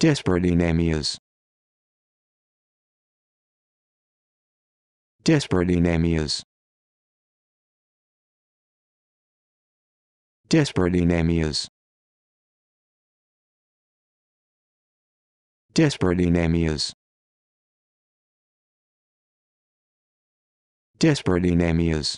Desperate anemias. Desperate anemias. Desperate anemias. Desperate anemias. Desperate anemias.